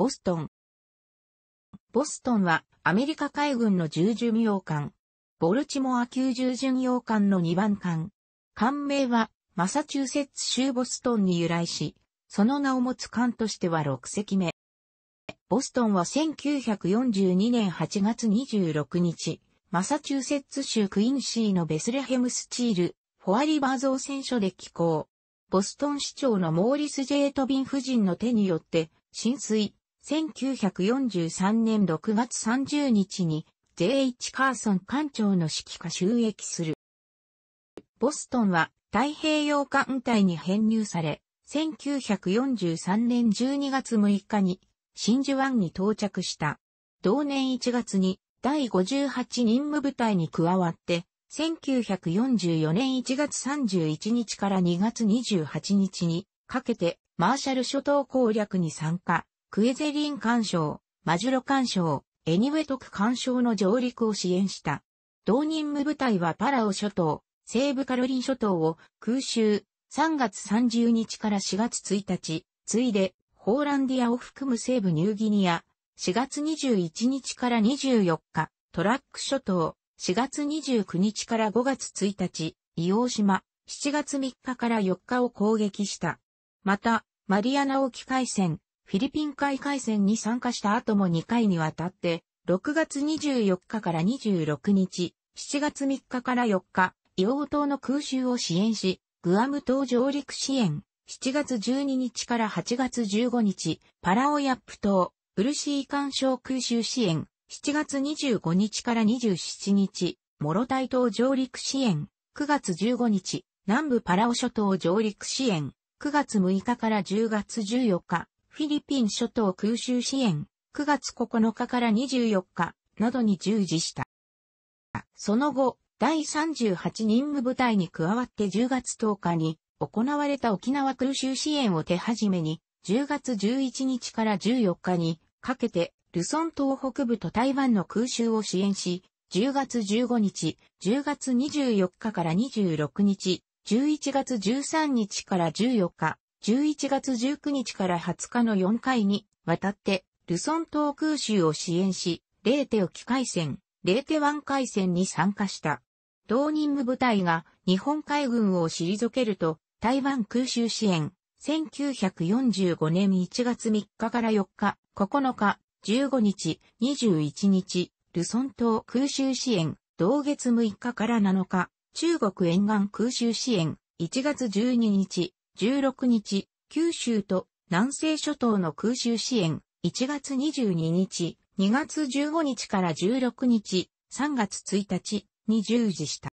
ボストン。ボストンはアメリカ海軍の重巡洋艦、ボルチモア級重巡洋艦の2番艦。艦名はマサチューセッツ州ボストンに由来し、その名を持つ艦としては6隻目。ボストンは1942年8月26日、マサチューセッツ州クインシーのベスレヘムスチール、フォアリバー造船所で寄港。ボストン市長のモーリス・ジェート・ビン夫人の手によって、浸水、1943年6月30日に J.H. カーソン艦長の指揮下収益する。ボストンは太平洋艦隊に編入され、1943年12月6日に真珠湾に到着した。同年1月に第58任務部隊に加わって、1944年1月31日から2月28日にかけてマーシャル諸島攻略に参加。クエゼリン干渉、マジュロ干渉、エニウェトク干渉の上陸を支援した。同任務部隊はパラオ諸島、西部カロリン諸島を空襲、3月30日から4月1日、ついで、ホーランディアを含む西部ニューギニア、4月21日から24日、トラック諸島、4月29日から5月1日、伊黄島、7月3日から4日を攻撃した。また、マリアナ沖海戦、フィリピン海海戦に参加した後も2回にわたって、6月24日から26日、7月3日から4日、硫黄島の空襲を支援し、グアム島上陸支援、7月12日から8月15日、パラオヤップ島、ウルシー干渉空襲支援、7月25日から27日、モロタイ島上陸支援、9月15日、南部パラオ諸島上陸支援、9月6日から10月14日、フィリピン諸島空襲支援、9月9日から24日などに従事した。その後、第38任務部隊に加わって10月10日に行われた沖縄空襲支援を手始めに、10月11日から14日にかけて、ルソン島北部と台湾の空襲を支援し、10月15日、10月24日から26日、11月13日から14日11月19日から20日の4回にわたって、ルソン島空襲を支援し、レーテ沖海戦、レーテ湾海戦に参加した。同任務部隊が日本海軍を退けると、台湾空襲支援、1945年1月3日から4日、9日、15日、21日、ルソン島空襲支援、同月6日から7日、中国沿岸空襲支援、1月12日、16日、九州と南西諸島の空襲支援、1月22日、2月15日から16日、3月1日に従事した。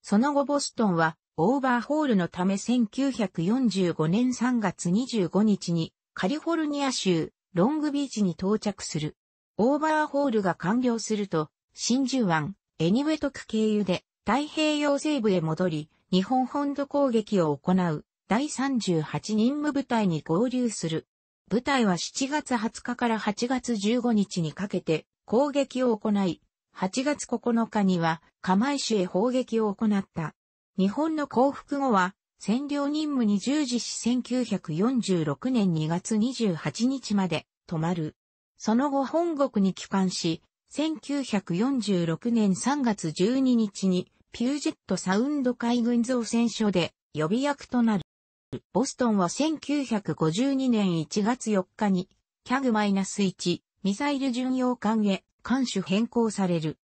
その後ボストンはオーバーホールのため1945年3月25日にカリフォルニア州ロングビーチに到着する。オーバーホールが完了すると真珠湾エニウェトク経由で太平洋西部へ戻り日本本土攻撃を行う第38任務部隊に合流する。部隊は7月20日から8月15日にかけて攻撃を行い、8月9日には釜石へ砲撃を行った。日本の降伏後は占領任務に従事し1946年2月28日まで止まる。その後本国に帰還し、1946年3月12日にピュージェットサウンド海軍造船所で予備役となる。ボストンは1952年1月4日に、キャグマイナス -1 ミサイル巡洋艦へ艦種変更される。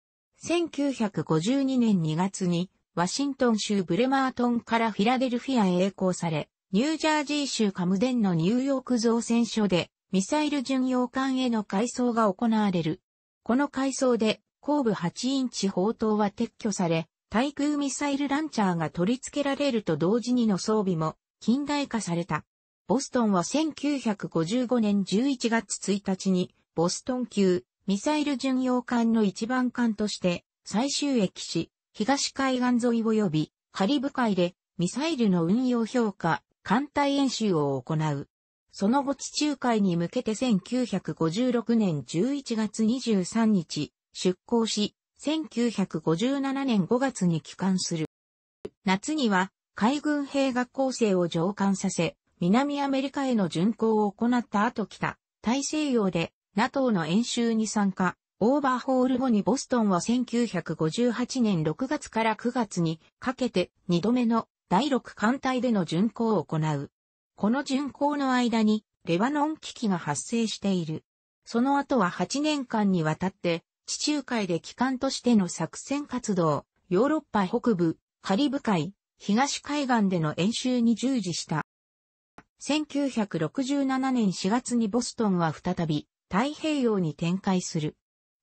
1952年2月に、ワシントン州ブルマートンからフィラデルフィアへ栄光され、ニュージャージー州カムデンのニューヨーク造船所で、ミサイル巡洋艦への改装が行われる。この改装で、後部8インチ砲塔は撤去され、対空ミサイルランチャーが取り付けられると同時にの装備も近代化された。ボストンは1955年11月1日に、ボストン級ミサイル巡洋艦の一番艦として最終駅し、東海岸沿い及びカリブ海でミサイルの運用評価、艦隊演習を行う。その後地中海に向けて1956年11月23日出港し、1957年5月に帰還する。夏には海軍兵学校生を上官させ、南アメリカへの巡航を行った後北、大西洋で NATO の演習に参加、オーバーホール後にボストンは1958年6月から9月にかけて2度目の第6艦隊での巡航を行う。この巡航の間にレバノン危機が発生している。その後は8年間にわたって地中海で機関としての作戦活動、ヨーロッパ北部、カリブ海、東海岸での演習に従事した。1967年4月にボストンは再び太平洋に展開する。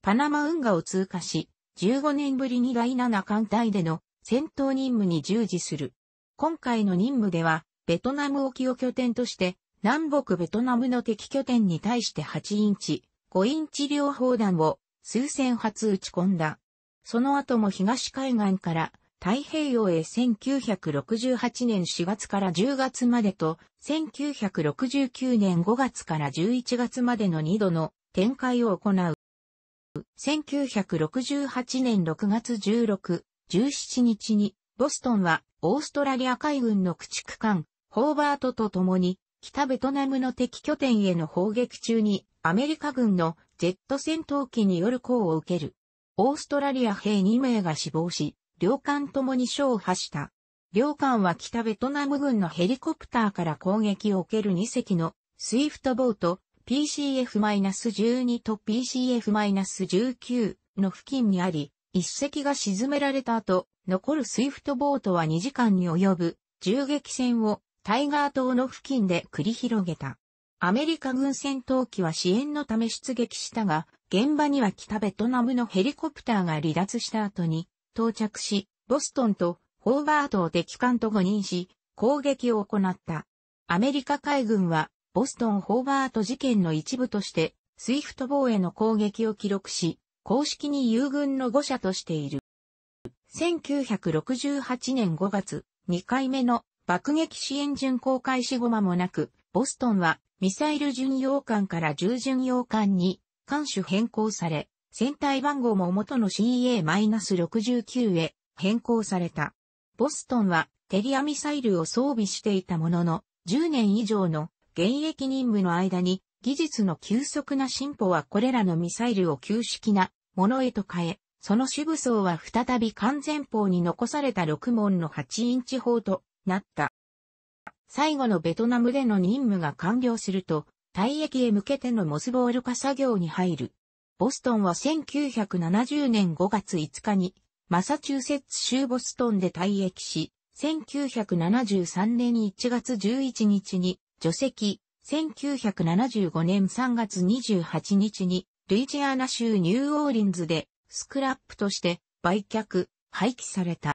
パナマ運河を通過し、15年ぶりに第7艦隊での戦闘任務に従事する。今回の任務では、ベトナム沖を拠点として、南北ベトナムの敵拠点に対して8インチ、5インチ両砲弾を数千発撃ち込んだ。その後も東海岸から太平洋へ1968年4月から10月までと、1969年5月から11月までの2度の展開を行う。1968年6月16、17日に、ボストンはオーストラリア海軍の駆逐艦、ホーバートと共に、北ベトナムの敵拠点への砲撃中に、アメリカ軍のジェット戦闘機による攻を受ける。オーストラリア兵2名が死亡し、両艦ともに勝破した。両艦は北ベトナム軍のヘリコプターから攻撃を受ける2隻のスイフトボート PCF-12 と PCF-19 の付近にあり、1隻が沈められた後、残るスイフトボートは2時間に及ぶ銃撃戦をタイガー島の付近で繰り広げた。アメリカ軍戦闘機は支援のため出撃したが、現場には北ベトナムのヘリコプターが離脱した後に到着し、ボストンとホーバートを敵艦と誤認し、攻撃を行った。アメリカ海軍は、ボストン・ホーバート事件の一部として、スイフト防衛の攻撃を記録し、公式に友軍の誤射としている。1968年5月、2回目の爆撃支援巡航開始後間もなく、ボストンはミサイル巡洋艦から重巡洋艦に艦種変更され、船体番号も元の CA-69 へ変更された。ボストンはテリアミサイルを装備していたものの、10年以上の現役任務の間に技術の急速な進歩はこれらのミサイルを旧式なものへと変え、その主武装は再び完全砲に残された6門の8インチ砲となった。最後のベトナムでの任務が完了すると、退役へ向けてのモスボール化作業に入る。ボストンは1970年5月5日に、マサチューセッツ州ボストンで退役し、1973年1月11日に除籍、1975年3月28日に、ルイジアナ州ニューオーリンズで、スクラップとして売却、廃棄された。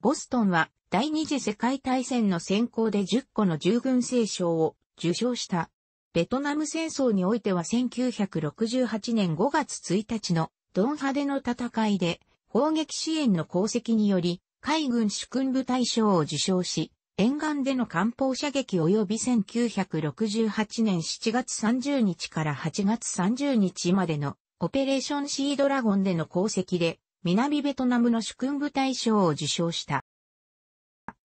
ボストンは第二次世界大戦の先行で10個の従軍聖賞を受賞したベトナム戦争においては1968年5月1日のドン派での戦いで砲撃支援の功績により海軍主君部大賞を受賞し、沿岸での艦砲射撃及び1968年7月30日から8月30日までのオペレーションシードラゴンでの功績で南ベトナムの主君部大賞を受賞した。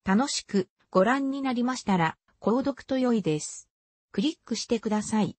楽しくご覧になりましたら購読と良いです。クリックしてください。